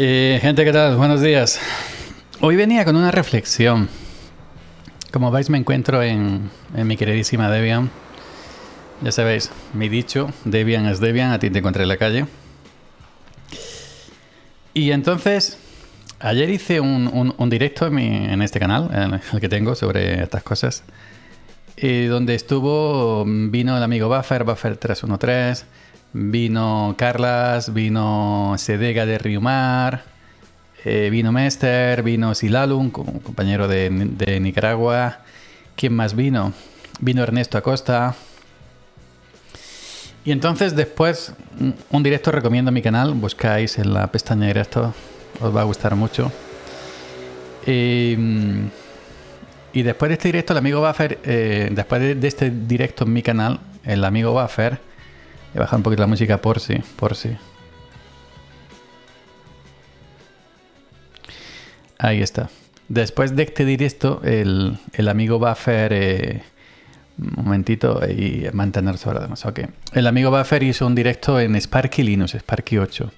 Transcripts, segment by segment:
Eh, gente, ¿qué tal? Buenos días. Hoy venía con una reflexión. Como veis, me encuentro en, mi queridísima Debian. Ya sabéis, mi dicho, Debian es Debian, a ti te encontré en la calle. Y entonces, ayer hice un, directo en, este canal, el que tengo, sobre estas cosas. Y eh, donde estuvo, vino el amigo Buffer, Buffer313 Vino Carlas, vino Sedega de Riumar, eh, vino Mester, vino Silalun, un compañero de, Nicaragua. ¿Quién más vino? Vino Ernesto Acosta. Y entonces después, un directo recomiendo mi canal, buscáis en la pestaña directo, os va a gustar mucho. Eh, y después de este directo, el amigo Buffer, eh, después de, este directo en mi canal, el amigo Buffer Bajar un poquito la música por si, por si. Ahí está. Después de este directo, el, amigo Buffer eh, un momentito y mantener ahora además. Ok. El amigo Buffer hizo un directo en Sparky Linux, Sparky 8.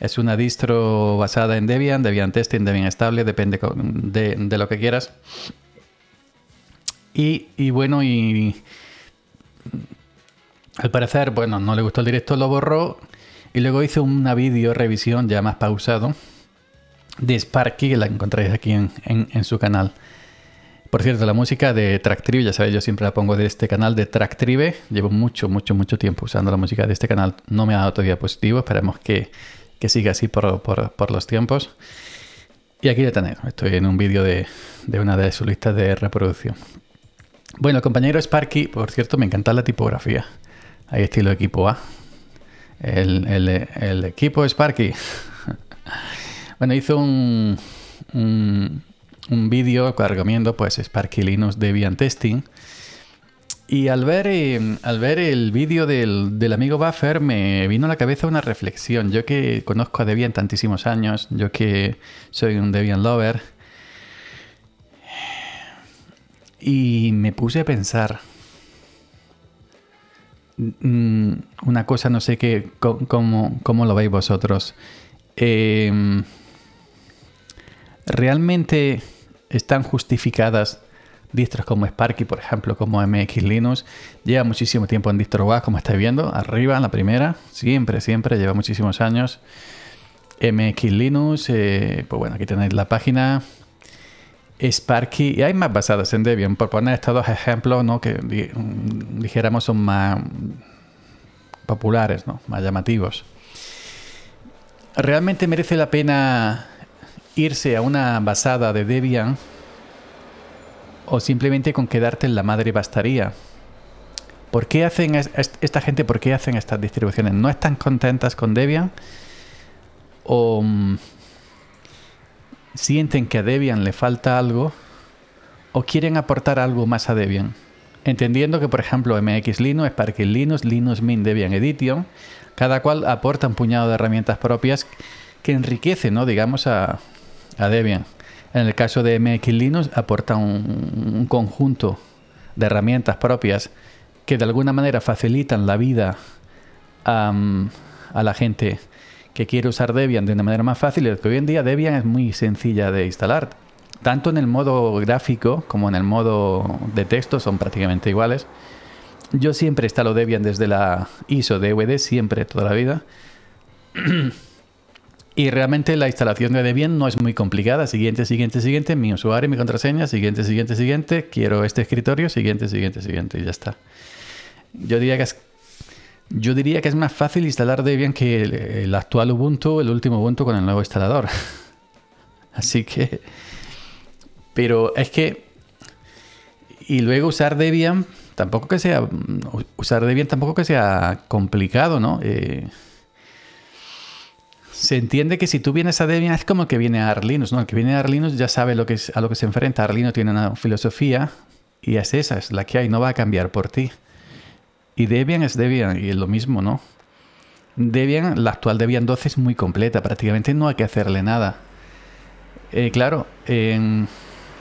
Es una distro basada en Debian, Debian Testing, Debian Estable, depende de, lo que quieras. Y, y bueno, y al parecer, bueno, no le gustó el directo, lo borró y luego hizo una vídeo revisión ya más pausado de Sparky, que la encontráis aquí en, su canal. Por cierto, la música de Track ya sabéis, yo siempre la pongo de este canal de Track Llevo mucho, mucho, mucho tiempo usando la música de este canal. No me ha dado todavía positivo, esperemos que, siga así por, los tiempos. Y aquí ya tenéis, estoy en un vídeo de, de una de sus listas de reproducción. Bueno, el compañero Sparky, por cierto, me encanta la tipografía. Hay estilo equipo A. El, equipo Sparky. bueno, hizo un, un, vídeo que recomiendo, pues Sparky Linux Debian Testing. Y al ver, eh, al ver el vídeo del, del, amigo Buffer me vino a la cabeza una reflexión. Yo que conozco a Debian tantísimos años, yo que soy un Debian lover, y me puse a pensar, Mm, una cosa, no sé qué, cómo, lo veis vosotros. Em, ¿Realmente están justificadas distros como Sparky, por ejemplo, como MX Linux? Lleva muchísimo tiempo en DistroWatch, como estáis viendo, arriba, en la primera, siempre, siempre, lleva muchísimos años. MX Linux, eh, pues bueno, aquí tenéis la página, Sparky, y hay más basadas en Debian, por poner estos dos ejemplos ¿no? que mm, dijéramos son más populares, ¿no? más llamativos. ¿Realmente merece la pena irse a una basada de Debian o simplemente con quedarte en la madre bastaría? ¿Por qué hacen esta gente, por qué hacen estas distribuciones? ¿No están contentas con Debian? ¿O mm, sienten que a Debian le falta algo o quieren aportar algo más a Debian. Entendiendo que, por ejemplo, MX Linux, que Linux, Linux Mint, Debian Edition, cada cual aporta un puñado de herramientas propias que enriquecen ¿no? digamos, a, a Debian. En el caso de MX Linux, aporta un, conjunto de herramientas propias que de alguna manera facilitan la vida a la gente que quiere usar Debian de una manera más fácil, que hoy en día Debian es muy sencilla de instalar. Tanto en el modo gráfico como en el modo de texto son prácticamente iguales. Yo siempre instalo Debian desde la ISO DVD, siempre, toda la vida. y realmente la instalación de Debian no es muy complicada. Siguiente, siguiente, siguiente, mi usuario, mi contraseña, siguiente, siguiente, siguiente, quiero este escritorio, siguiente, siguiente, siguiente, y ya está. Yo diría que es yo diría que es más fácil instalar Debian que el, actual Ubuntu, el último Ubuntu con el nuevo instalador. Así que... Pero es que... Y luego usar Debian, tampoco que sea... Usar Debian tampoco que sea complicado, ¿no? Eh, se entiende que si tú vienes a Debian es como el que viene a Arlinus, ¿no? El que viene a Arlinus ya sabe lo que es, a lo que se enfrenta. Arlino tiene una filosofía y es esa, es la que hay, no va a cambiar por ti. Y Debian es Debian y es lo mismo, ¿no? Debian, la actual Debian 12 es muy completa, prácticamente no hay que hacerle nada. Eh, claro,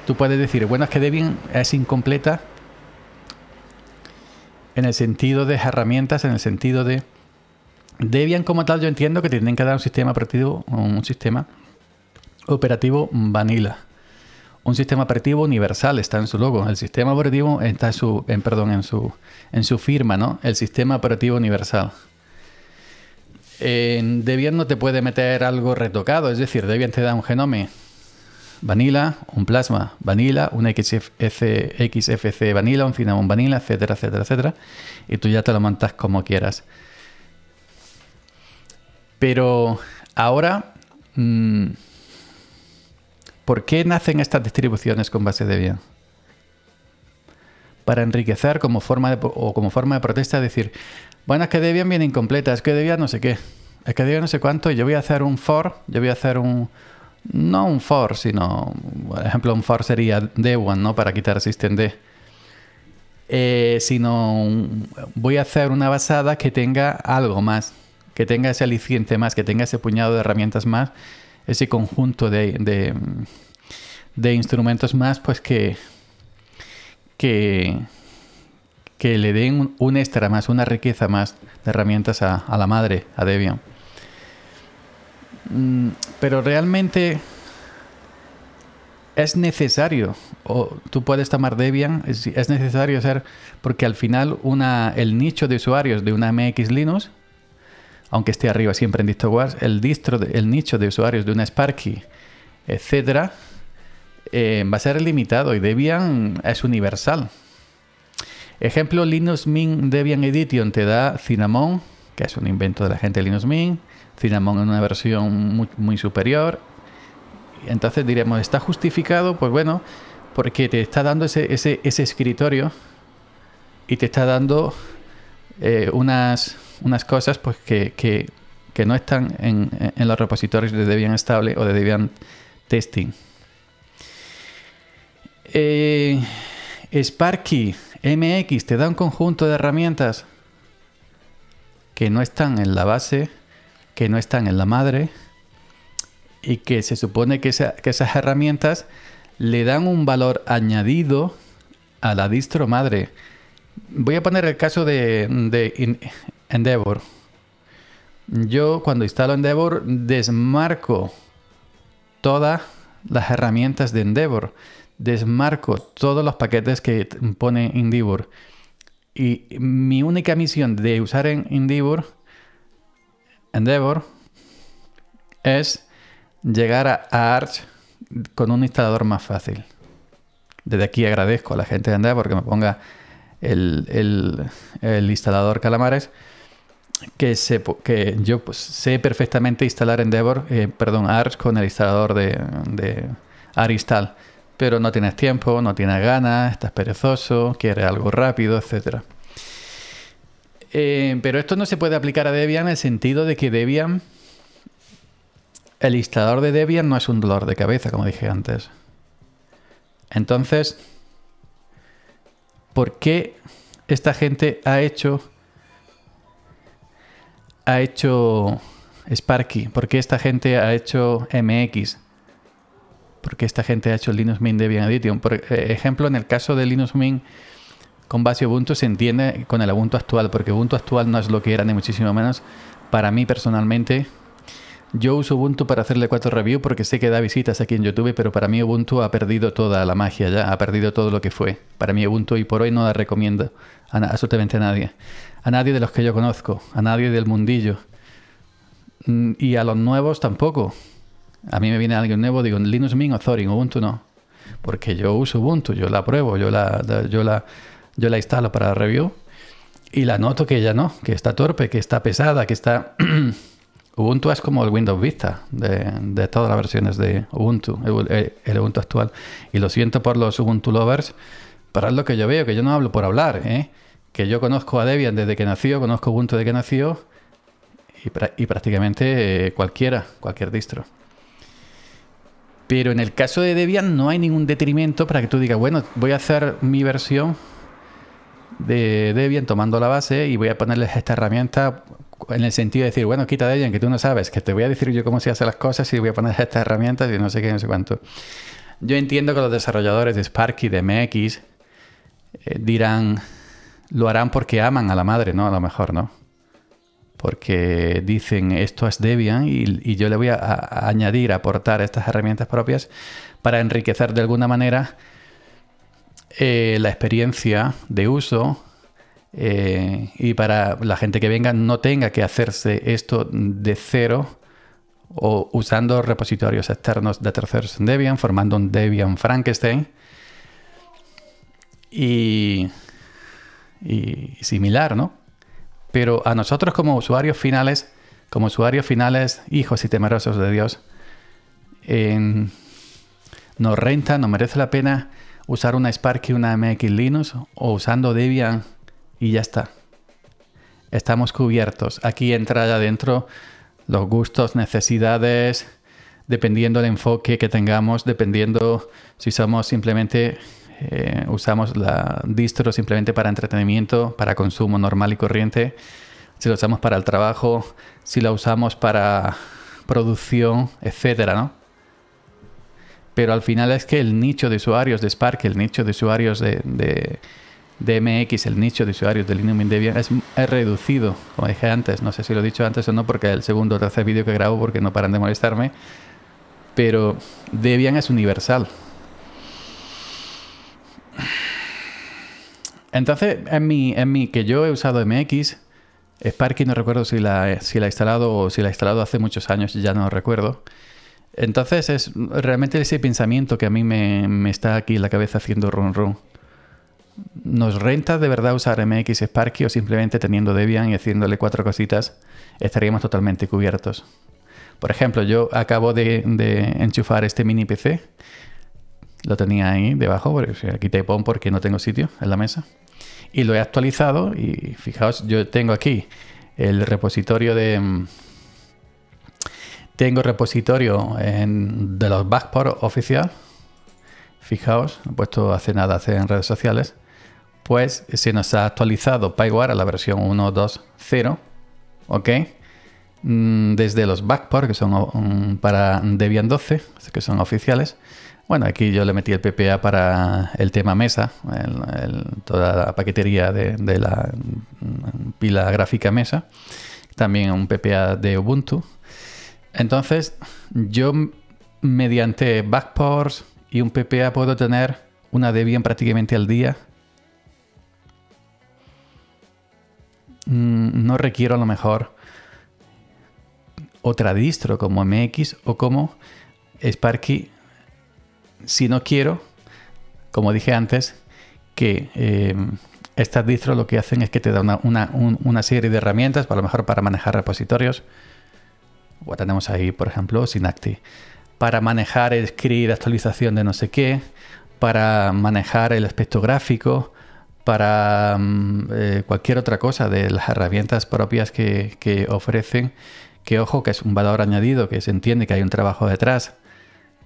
tú puedes decir, bueno, es que Debian es incompleta en el sentido de herramientas, en el sentido de... Debian como tal yo entiendo que tienen que dar un sistema operativo, un sistema operativo vanilla un sistema operativo universal está en su logo. El sistema operativo está en su, perdón, en su, en su firma, ¿no? El sistema operativo universal. En Debian no te puede meter algo retocado, es decir, Debian te da un genome vanilla, un plasma vanilla, un XFC vanilla, un cinnamon vanilla, etcétera, etcétera, etcétera, y tú ya te lo montas como quieras. Pero ahora mm, ¿Por qué nacen estas distribuciones con base de bien? Para enriquecer como forma de, o como forma de protesta, decir, bueno, es que Debian viene incompleta, es que Debian no sé qué, es que Debian no sé cuánto, y yo voy a hacer un for, yo voy a hacer un, no un for, sino, por ejemplo, un for sería de one, ¿no? Para quitar systemd. Eh, sino voy a hacer una basada que tenga algo más, que tenga ese aliciente más, que tenga ese puñado de herramientas más ese conjunto de, instrumentos más, pues que, que, que le den un, extra más, una riqueza más de herramientas a, la madre, a Debian. Mm, pero realmente es necesario, o tú puedes tomar Debian, es, es necesario hacer, porque al final una, el nicho de usuarios de una MX Linux aunque esté arriba siempre en DistroWars, el, distro nicho de usuarios de una Sparky, etcétera, eh, va a ser limitado y Debian es universal. Ejemplo, Linux Mint Debian Edition te da Cinnamon, que es un invento de la gente de Linux Mint, Cinnamon en una versión muy, superior. Entonces diremos, ¿está justificado? Pues bueno, porque te está dando ese, escritorio y te está dando eh, unas unas cosas pues, que, no están en, en, los repositorios de Debian estable o de Debian testing. Eh, Sparky MX te da un conjunto de herramientas que no están en la base, que no están en la madre y que se supone que, esas herramientas le dan un valor añadido a la distro madre. Voy a poner el caso de Endeavor. Yo cuando instalo Endeavor desmarco todas las herramientas de Endeavor, desmarco todos los paquetes que pone Endeavor. Y mi única misión de usar en Endeavor, es llegar a Arch con un instalador más fácil. Desde aquí agradezco a la gente de Endeavor que me ponga el instalador Calamares que, que yo pues, sé perfectamente instalar Endeavor, eh, perdón, Arch con el instalador de, de Aristal, pero no tienes tiempo, no tienes ganas, estás perezoso, quieres algo rápido, etc. Eh, pero esto no se puede aplicar a Debian en el sentido de que Debian, el instalador de Debian no es un dolor de cabeza, como dije antes. Entonces, ¿por qué esta gente ha hecho ha hecho Sparky? porque esta gente ha hecho MX? porque esta gente ha hecho Linux Mint Debian Edition? Por ejemplo, en el caso de Linux Mint con base Ubuntu se entiende con el Ubuntu actual, porque Ubuntu actual no es lo que era ni muchísimo menos. Para mí personalmente, yo uso Ubuntu para hacerle cuatro reviews porque sé que da visitas aquí en YouTube, pero para mí Ubuntu ha perdido toda la magia ya, ha perdido todo lo que fue. Para mí Ubuntu y por hoy no la recomiendo absolutamente a nadie a nadie de los que yo conozco, a nadie del mundillo. Mm, y a los nuevos tampoco. A mí me viene alguien nuevo, digo, Linux Mint o Zorin, Ubuntu no. Porque yo uso Ubuntu, yo la pruebo, yo la, yo la, yo la instalo para review y la noto que ya no, que está torpe, que está pesada, que está... Ubuntu es como el Windows Vista de, todas las versiones de Ubuntu, el, Ubuntu actual. Y lo siento por los Ubuntu lovers, para lo que yo veo, que yo no hablo por hablar, ¿eh? que yo conozco a Debian desde que nació, conozco Ubuntu desde que nació y, prácticamente eh, cualquiera, cualquier distro. Pero en el caso de Debian no hay ningún detrimento para que tú digas, bueno, voy a hacer mi versión de Debian tomando la base y voy a ponerles esta herramienta en el sentido de decir, bueno, quita Debian que tú no sabes, que te voy a decir yo cómo se hacen las cosas y voy a poner estas herramientas y no sé qué, no sé cuánto. Yo entiendo que los desarrolladores de Sparky, y de MX eh, dirán, lo harán porque aman a la madre, ¿no? A lo mejor, ¿no? Porque dicen, esto es Debian y, yo le voy a, añadir, aportar estas herramientas propias para enriquecer de alguna manera eh, la experiencia de uso eh, y para la gente que venga no tenga que hacerse esto de cero o usando repositorios externos de terceros en Debian, formando un Debian Frankenstein. Y y, similar, ¿no? Pero a nosotros como usuarios finales, como usuarios finales, hijos y temerosos de Dios, nos renta, nos merece la pena usar una Spark y una MX Linux o usando Debian y ya está. Estamos cubiertos. Aquí entra ya dentro los gustos, necesidades, dependiendo del enfoque que tengamos, dependiendo si somos simplemente eh, usamos la distro simplemente para entretenimiento, para consumo normal y corriente, si lo usamos para el trabajo, si la usamos para producción, etcétera, ¿no? Pero al final es que el nicho de usuarios de Spark, el nicho de usuarios de, MX, el nicho de usuarios de Linux Mint Debian es, es, reducido, como dije antes. No sé si lo he dicho antes o no, porque es el segundo o tercer vídeo que grabo, porque no paran de molestarme. Pero Debian es universal. Entonces, en mi, en que yo he usado MX, Sparky no recuerdo si la, si la he instalado o si la he instalado hace muchos años, ya no recuerdo. Entonces es realmente ese pensamiento que a mí me, está aquí en la cabeza haciendo run run. ¿Nos renta de verdad usar MX Sparky o simplemente teniendo Debian y haciéndole cuatro cositas estaríamos totalmente cubiertos? Por ejemplo, yo acabo de, de enchufar este mini PC lo tenía ahí debajo, porque aquí porque no tengo sitio en la mesa. Y lo he actualizado y fijaos, yo tengo aquí el repositorio de... Mm, tengo repositorio de los backports oficial. Fijaos, no he puesto hace nada, hace en redes sociales. Pues se nos ha actualizado PyWare a la versión 1.2.0. ¿Ok? Mm, desde los backports que son mm, para Debian 12, que son oficiales, bueno, aquí yo le metí el PPA para el tema mesa, toda la paquetería de, de, la mm, pila gráfica mesa, también un PPA de Ubuntu. Entonces, yo mediante backports y un PPA puedo tener una Debian prácticamente al día. Mm, no requiero a lo mejor otra distro como MX o como Sparky si no quiero, como dije antes, que em, estas distros lo que hacen es que te dan una, serie de herramientas, para lo mejor para manejar repositorios. o tenemos ahí, por ejemplo, Synacti. Para manejar escribir, actualización de no sé qué, para manejar el aspecto gráfico, para em, eh, cualquier otra cosa de las herramientas propias que, que ofrecen. Que ojo, que es un valor añadido, que se entiende que hay un trabajo detrás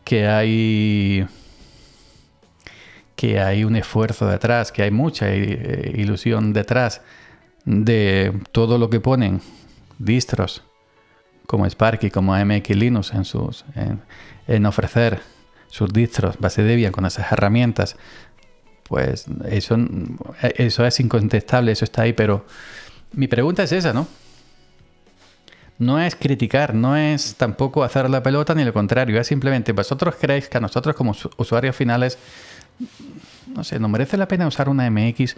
que hay que hay un esfuerzo detrás, que hay mucha eh, eh, ilusión detrás de todo lo que ponen distros como Sparky, como MX Linux en, sus, en, ofrecer sus distros base Debian con esas herramientas, pues eso, eh, eso es incontestable, eso está ahí, pero mi pregunta es esa, ¿no? no es criticar, no es tampoco hacer la pelota ni lo contrario, es simplemente vosotros creéis que a nosotros como usuarios finales, no sé, ¿no merece la pena usar una MX,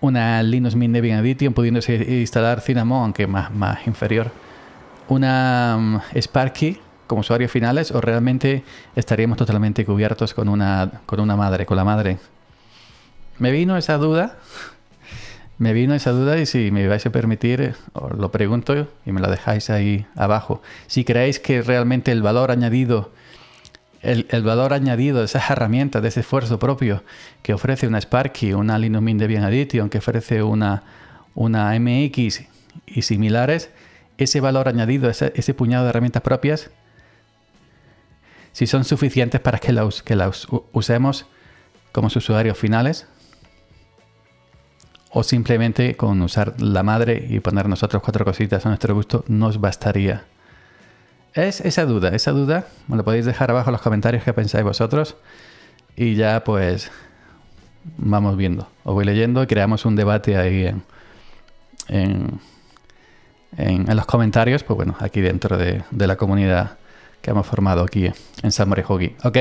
una Linux Mint Debian Edition pudiéndose instalar Cinnamon, aunque más, más inferior, una mm, Sparky como usuarios finales o realmente estaríamos totalmente cubiertos con una, con una madre, con la madre? Me vino esa duda me vino esa duda y si me vais a permitir, eh, os lo pregunto y me la dejáis ahí abajo. Si creéis que realmente el valor añadido, el, valor añadido de esas herramientas, de ese esfuerzo propio que ofrece una Sparky, una Linux Mint Bien Addition, que ofrece una, una MX y similares, ese valor añadido, ese, puñado de herramientas propias, si son suficientes para que las que usemos como usuarios finales o simplemente con usar la madre y poner nosotros cuatro cositas a nuestro gusto nos bastaría. Es esa duda, esa duda, me lo podéis dejar abajo en los comentarios que pensáis vosotros y ya pues vamos viendo. Os voy leyendo, y creamos un debate ahí en, en, los comentarios, pues bueno, aquí dentro de, la comunidad que hemos formado aquí en Samurai Hogi. ¿Ok?